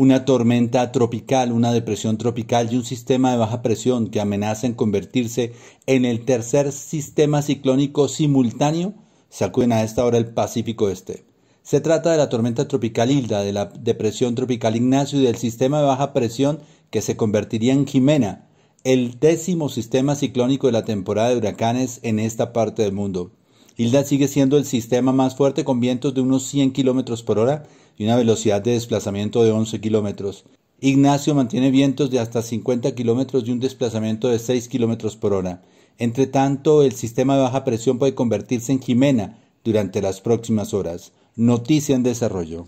una tormenta tropical, una depresión tropical y un sistema de baja presión que amenazan convertirse en el tercer sistema ciclónico simultáneo, sacuden a esta hora el Pacífico Este. Se trata de la tormenta tropical Hilda, de la depresión tropical Ignacio y del sistema de baja presión que se convertiría en Jimena, el décimo sistema ciclónico de la temporada de huracanes en esta parte del mundo. Hilda sigue siendo el sistema más fuerte con vientos de unos 100 km por hora y una velocidad de desplazamiento de 11 km. Ignacio mantiene vientos de hasta 50 km y un desplazamiento de 6 km por hora. Entre tanto, el sistema de baja presión puede convertirse en Jimena durante las próximas horas. Noticia en desarrollo.